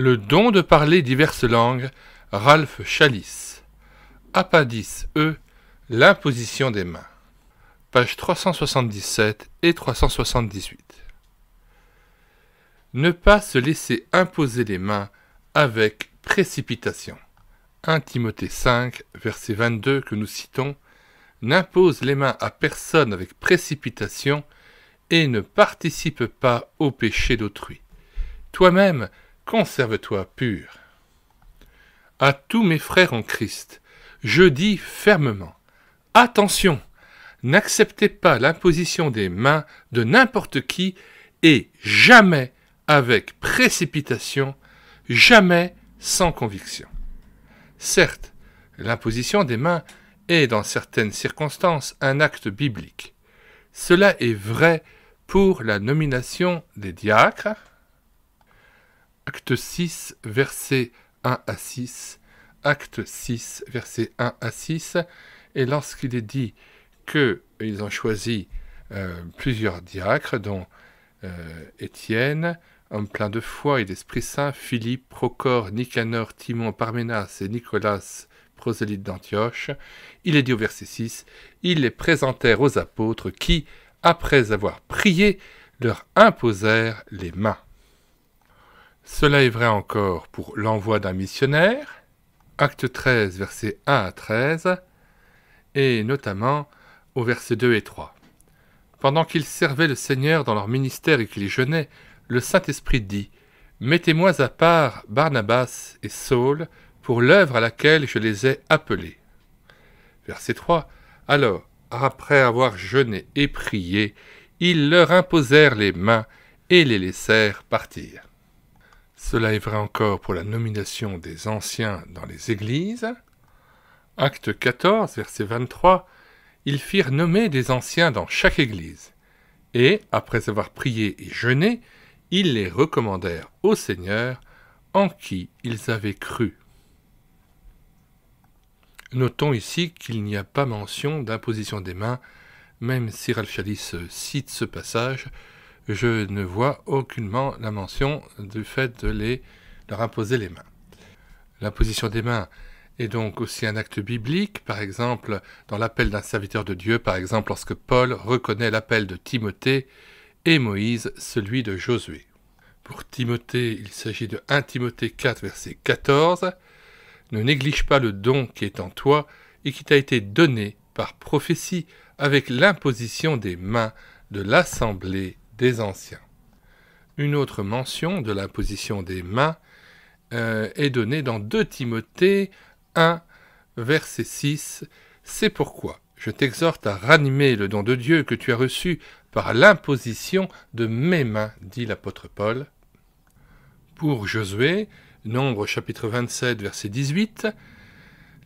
Le don de parler diverses langues, Ralph Chalice. Apadis E. L'imposition des mains. Pages 377 et 378. Ne pas se laisser imposer les mains avec précipitation. 1 Timothée 5, verset 22 que nous citons, n'impose les mains à personne avec précipitation et ne participe pas au péché d'autrui. Toi-même, conserve-toi pur. À tous mes frères en Christ, je dis fermement, attention, n'acceptez pas l'imposition des mains de n'importe qui et jamais avec précipitation, jamais sans conviction. Certes, l'imposition des mains est dans certaines circonstances un acte biblique. Cela est vrai pour la nomination des diacres, acte 6, versets 1 à 6, acte 6, versets 1 à 6, et lorsqu'il est dit qu'ils euh, ont choisi euh, plusieurs diacres, dont euh, Étienne, homme plein de foi et d'Esprit Saint, Philippe, Procor, Nicanor, Timon, Parménas et Nicolas, prosélyte d'Antioche, il est dit au verset 6, ils les présentèrent aux apôtres qui, après avoir prié, leur imposèrent les mains. Cela est vrai encore pour l'envoi d'un missionnaire, acte 13, versets 1 à 13, et notamment aux versets 2 et 3. Pendant qu'ils servaient le Seigneur dans leur ministère et qu'ils jeûnaient, le Saint-Esprit dit Mettez-moi à part Barnabas et Saul pour l'œuvre à laquelle je les ai appelés. Verset 3 Alors, après avoir jeûné et prié, ils leur imposèrent les mains et les laissèrent partir. Cela est vrai encore pour la nomination des anciens dans les églises. Acte 14, verset 23, ils firent nommer des anciens dans chaque église, et, après avoir prié et jeûné, ils les recommandèrent au Seigneur, en qui ils avaient cru. Notons ici qu'il n'y a pas mention d'imposition des mains, même si Chalice cite ce passage je ne vois aucunement la mention du fait de les, leur imposer les mains. L'imposition des mains est donc aussi un acte biblique, par exemple dans l'appel d'un serviteur de Dieu, par exemple lorsque Paul reconnaît l'appel de Timothée et Moïse celui de Josué. Pour Timothée, il s'agit de 1 Timothée 4, verset 14. Ne néglige pas le don qui est en toi et qui t'a été donné par prophétie avec l'imposition des mains de l'assemblée des anciens. Une autre mention de l'imposition des mains euh, est donnée dans 2 Timothée 1, verset 6. C'est pourquoi je t'exhorte à ranimer le don de Dieu que tu as reçu par l'imposition de mes mains, dit l'apôtre Paul. Pour Josué, Nombre chapitre 27, verset 18,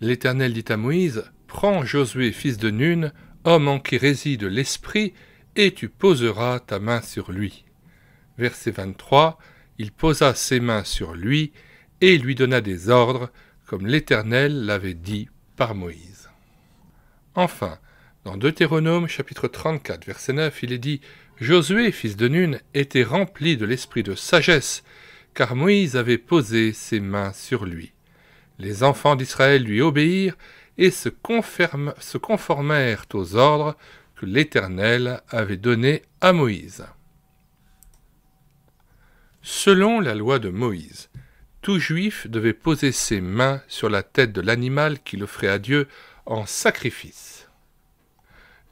l'Éternel dit à Moïse, Prends Josué, fils de Nun, homme en qui réside l'Esprit, et tu poseras ta main sur lui. Verset 23. Il posa ses mains sur lui et lui donna des ordres, comme l'Éternel l'avait dit par Moïse. Enfin, dans Deutéronome chapitre 34, verset 9, il est dit Josué, fils de Nun, était rempli de l'esprit de sagesse, car Moïse avait posé ses mains sur lui. Les enfants d'Israël lui obéirent et se, se conformèrent aux ordres l'Éternel avait donné à Moïse. Selon la loi de Moïse, tout juif devait poser ses mains sur la tête de l'animal qu'il offrait à Dieu en sacrifice.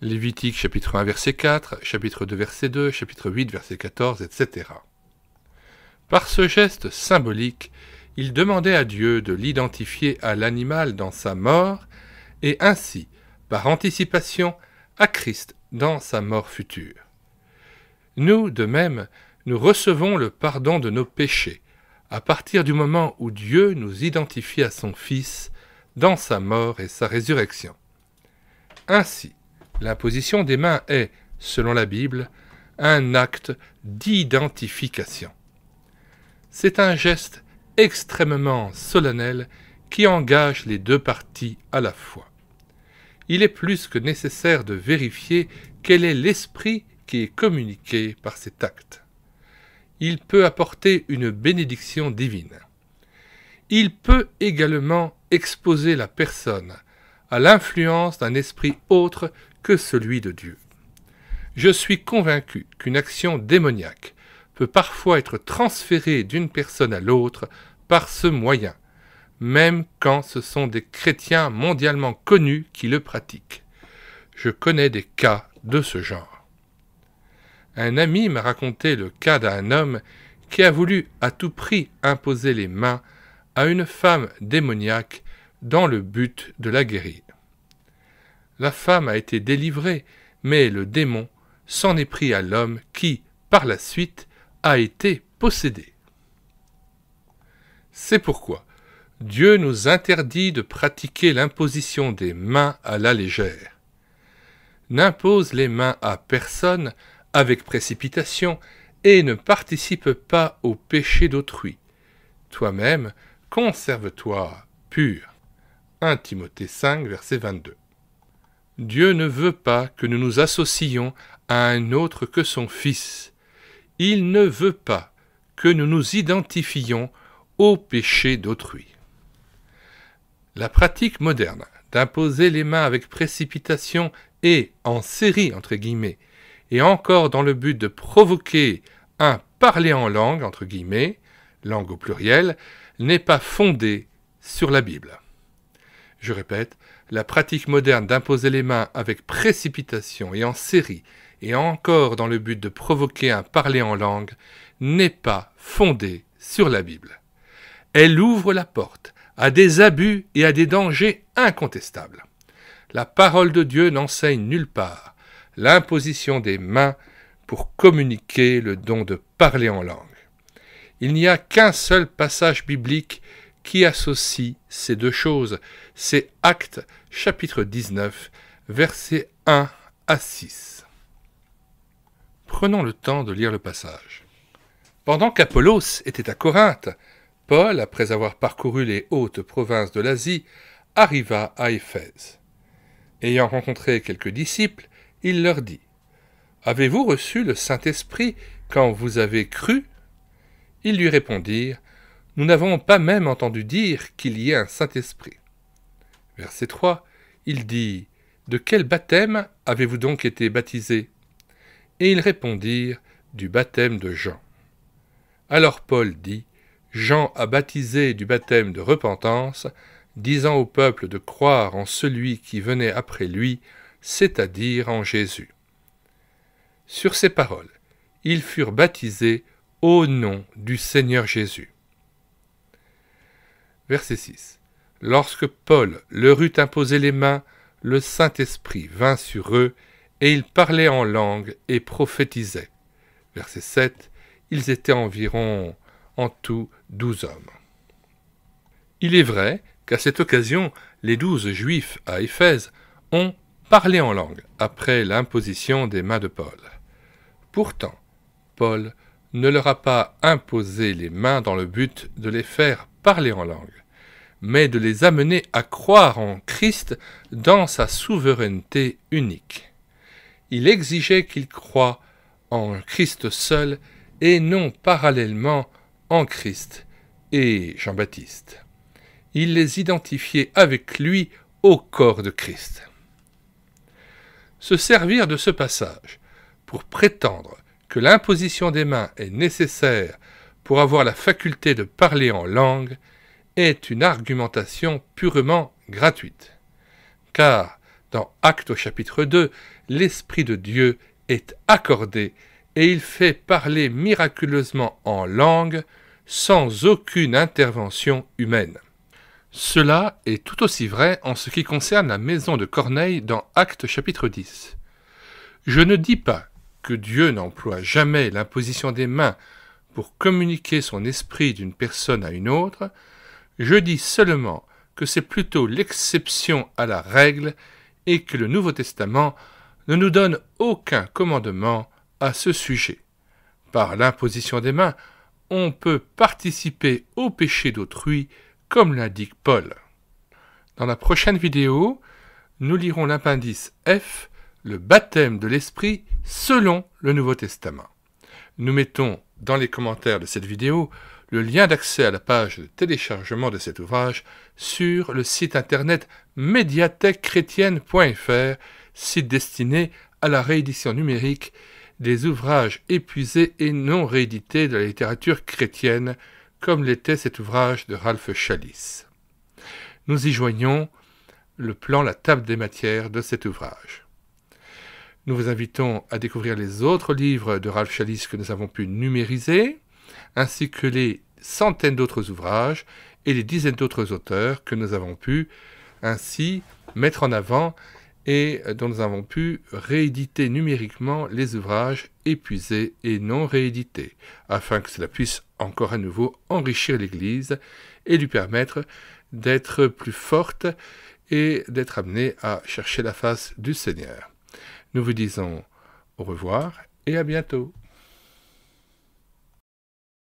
Lévitique chapitre 1 verset 4, chapitre 2 verset 2, chapitre 8 verset 14, etc. Par ce geste symbolique, il demandait à Dieu de l'identifier à l'animal dans sa mort, et ainsi, par anticipation, Christ dans sa mort future. Nous, de même, nous recevons le pardon de nos péchés à partir du moment où Dieu nous identifie à son Fils dans sa mort et sa résurrection. Ainsi, l'imposition des mains est, selon la Bible, un acte d'identification. C'est un geste extrêmement solennel qui engage les deux parties à la fois il est plus que nécessaire de vérifier quel est l'esprit qui est communiqué par cet acte. Il peut apporter une bénédiction divine. Il peut également exposer la personne à l'influence d'un esprit autre que celui de Dieu. Je suis convaincu qu'une action démoniaque peut parfois être transférée d'une personne à l'autre par ce moyen, même quand ce sont des chrétiens mondialement connus qui le pratiquent. Je connais des cas de ce genre. Un ami m'a raconté le cas d'un homme qui a voulu à tout prix imposer les mains à une femme démoniaque dans le but de la guérir. La femme a été délivrée, mais le démon s'en est pris à l'homme qui, par la suite, a été possédé. C'est pourquoi Dieu nous interdit de pratiquer l'imposition des mains à la légère. N'impose les mains à personne avec précipitation et ne participe pas au péché d'autrui. Toi-même, conserve-toi pur. 1 Timothée 5, verset 22. Dieu ne veut pas que nous nous associons à un autre que son Fils. Il ne veut pas que nous nous identifions au péché d'autrui. La pratique moderne d'imposer les mains avec précipitation et en série, entre guillemets, et encore dans le but de provoquer un parler en langue, entre guillemets, langue au pluriel, n'est pas fondée sur la Bible. Je répète, la pratique moderne d'imposer les mains avec précipitation et en série, et encore dans le but de provoquer un parler en langue, n'est pas fondée sur la Bible. Elle ouvre la porte à des abus et à des dangers incontestables. La parole de Dieu n'enseigne nulle part l'imposition des mains pour communiquer le don de parler en langue. Il n'y a qu'un seul passage biblique qui associe ces deux choses, c'est Actes chapitre 19, versets 1 à 6. Prenons le temps de lire le passage. Pendant qu'Apollos était à Corinthe, Paul, après avoir parcouru les hautes provinces de l'Asie, arriva à Éphèse. Ayant rencontré quelques disciples, il leur dit Avez-vous reçu le Saint-Esprit quand vous avez cru Ils lui répondirent Nous n'avons pas même entendu dire qu'il y ait un Saint-Esprit. Verset 3 Il dit De quel baptême avez-vous donc été baptisés Et ils répondirent Du baptême de Jean. Alors Paul dit Jean a baptisé du baptême de repentance, disant au peuple de croire en celui qui venait après lui, c'est-à-dire en Jésus. Sur ces paroles, ils furent baptisés au nom du Seigneur Jésus. Verset 6. Lorsque Paul leur eut imposé les mains, le Saint-Esprit vint sur eux, et ils parlaient en langue et prophétisaient. Verset 7. Ils étaient environ en tout douze hommes. Il est vrai qu'à cette occasion, les douze juifs à Éphèse ont parlé en langue après l'imposition des mains de Paul. Pourtant, Paul ne leur a pas imposé les mains dans le but de les faire parler en langue, mais de les amener à croire en Christ dans sa souveraineté unique. Il exigeait qu'ils croient en Christ seul et non parallèlement en Christ et Jean-Baptiste. Il les identifiait avec lui au corps de Christ. Se servir de ce passage pour prétendre que l'imposition des mains est nécessaire pour avoir la faculté de parler en langue est une argumentation purement gratuite. Car dans Actes au chapitre 2, l'Esprit de Dieu est accordé et il fait parler miraculeusement en langue sans aucune intervention humaine. Cela est tout aussi vrai en ce qui concerne la maison de Corneille dans Actes chapitre 10. Je ne dis pas que Dieu n'emploie jamais l'imposition des mains pour communiquer son esprit d'une personne à une autre, je dis seulement que c'est plutôt l'exception à la règle et que le Nouveau Testament ne nous donne aucun commandement à ce sujet. Par l'imposition des mains, on peut participer au péché d'autrui, comme l'indique Paul. Dans la prochaine vidéo, nous lirons l'appendice F, le baptême de l'Esprit selon le Nouveau Testament. Nous mettons dans les commentaires de cette vidéo le lien d'accès à la page de téléchargement de cet ouvrage sur le site internet médiathèquechrétienne.fr, site destiné à la réédition numérique des ouvrages épuisés et non réédités de la littérature chrétienne, comme l'était cet ouvrage de Ralph Chalice. Nous y joignons le plan La table des matières de cet ouvrage. Nous vous invitons à découvrir les autres livres de Ralph Chalice que nous avons pu numériser, ainsi que les centaines d'autres ouvrages et les dizaines d'autres auteurs que nous avons pu ainsi mettre en avant et euh, dont nous avons pu rééditer numériquement les ouvrages épuisés et non réédités, afin que cela puisse encore à nouveau enrichir l'Église et lui permettre d'être plus forte et d'être amenée à chercher la face du Seigneur. Nous vous disons au revoir et à bientôt.